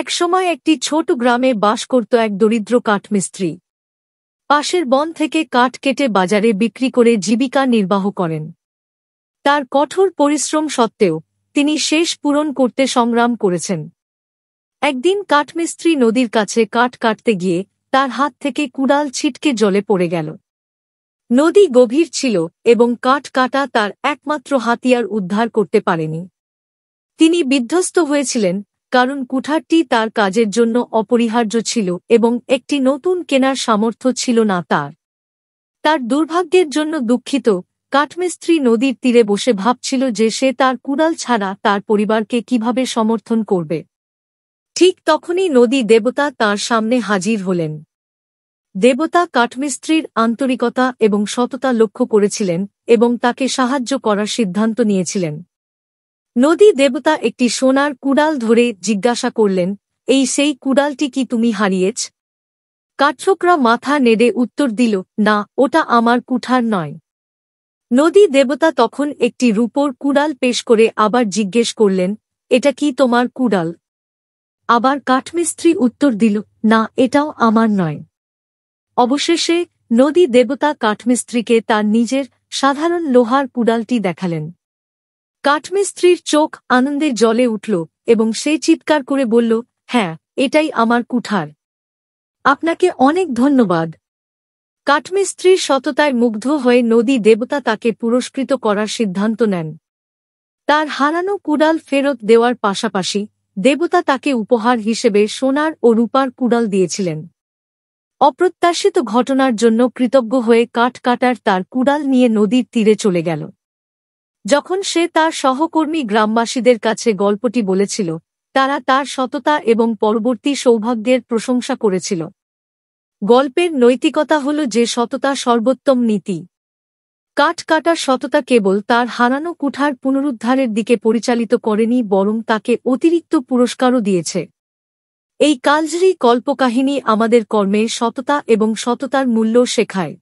একসময় একটি ছোট গ্রামে বাস করত এক দরিদ্র কাঠমিস্ত্রি পাশের বন থেকে কাঠ কেটে বাজারে বিক্রি করে জীবিকা নির্বাহ করেন তার কঠোর পরিশ্রম সত্ত্বেও তিনি শেষ পূরণ করতে সংগ্রাম করেছেন একদিন কাঠমিস্ত্রি নদীর কাছে কাঠ কাটতে গিয়ে তার হাত থেকে কুড়াল ছিটকে জলে পড়ে গেল নদী গভীর ছিল এবং কাঠ কাটা তার একমাত্র হাতিয়ার উদ্ধার করতে পারেনি তিনি বিধ্বস্ত হয়েছিলেন কারণ কুঠারটি তার কাজের জন্য অপরিহার্য ছিল এবং একটি নতুন কেনার সামর্থ্য ছিল না তার তার দুর্ভাগ্যের জন্য দুঃখিত কাঠমিস্ত্রি নদীর তীরে বসে ভাবছিল যে সে তার কুড়াল ছাড়া তার পরিবারকে কিভাবে সমর্থন করবে ঠিক তখনই নদী দেবতা তার সামনে হাজির হলেন দেবতা কাঠমিস্ত্রির আন্তরিকতা এবং সততা লক্ষ্য করেছিলেন এবং তাকে সাহায্য করার সিদ্ধান্ত নিয়েছিলেন নদী দেবতা একটি সোনার কুড়াল ধরে জিজ্ঞাসা করলেন এই সেই কুড়ালটি কি তুমি হারিয়েছ কাঠঠোকরা মাথা নেড়ে উত্তর দিল না ওটা আমার কুঠার নয় নদী দেবতা তখন একটি রূপোর কুড়াল পেশ করে আবার জিজ্ঞেস করলেন এটা কি তোমার কুড়াল আবার কাঠমিস্ত্রি উত্তর দিল না এটাও আমার নয় অবশেষে নদী দেবতা কাঠমিস্ত্রিকে তার নিজের সাধারণ লোহার কুড়ালটি দেখালেন কাঠমিস্ত্রির চোখ আনন্দে জলে উঠল এবং সে চিৎকার করে বলল হ্যাঁ এটাই আমার কুঠার আপনাকে অনেক ধন্যবাদ কাঠমিস্ত্রির সততায় মুগ্ধ হয়ে নদী দেবতা তাকে পুরস্কৃত করার সিদ্ধান্ত নেন তার হারানো কুড়াল ফেরত দেওয়ার পাশাপাশি দেবতা তাকে উপহার হিসেবে সোনার ও রূপার কুড়াল দিয়েছিলেন অপ্রত্যাশিত ঘটনার জন্য কৃতজ্ঞ হয়ে কাঠ কাটার তার কুড়াল নিয়ে নদীর তীরে চলে গেল যখন সে তার সহকর্মী গ্রামবাসীদের কাছে গল্পটি বলেছিল তারা তার সততা এবং পরবর্তী সৌভাগ্যের প্রশংসা করেছিল গল্পের নৈতিকতা হল যে সততা সর্বোত্তম নীতি কাঠ কাটার সততা কেবল তার হারানো কুঠার পুনরুদ্ধারের দিকে পরিচালিত করেনি বরং তাকে অতিরিক্ত পুরস্কারও দিয়েছে এই কালজরি কল্পকাহিনী আমাদের কর্মে সততা এবং সততার মূল্য শেখায়